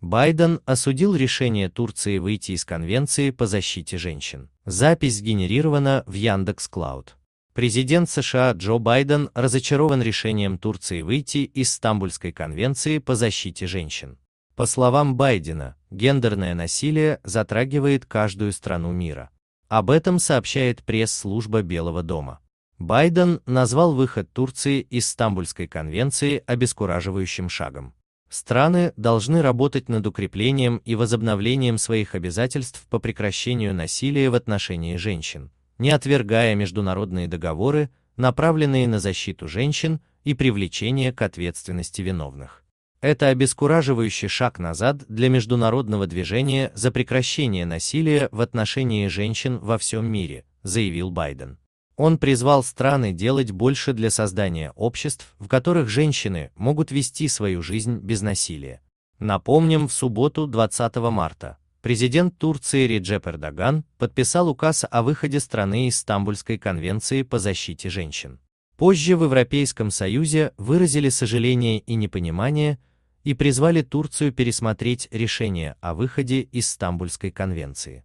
Байден осудил решение Турции выйти из Конвенции по защите женщин. Запись сгенерирована в Яндекс Президент США Джо Байден разочарован решением Турции выйти из Стамбульской конвенции по защите женщин. По словам Байдена, гендерное насилие затрагивает каждую страну мира. Об этом сообщает пресс-служба Белого дома. Байден назвал выход Турции из Стамбульской конвенции обескураживающим шагом. Страны должны работать над укреплением и возобновлением своих обязательств по прекращению насилия в отношении женщин, не отвергая международные договоры, направленные на защиту женщин и привлечение к ответственности виновных. Это обескураживающий шаг назад для международного движения за прекращение насилия в отношении женщин во всем мире, заявил Байден. Он призвал страны делать больше для создания обществ, в которых женщины могут вести свою жизнь без насилия. Напомним, в субботу 20 марта президент Турции Реджеп Эрдоган подписал указ о выходе страны из Стамбульской конвенции по защите женщин. Позже в Европейском Союзе выразили сожаление и непонимание и призвали Турцию пересмотреть решение о выходе из Стамбульской конвенции.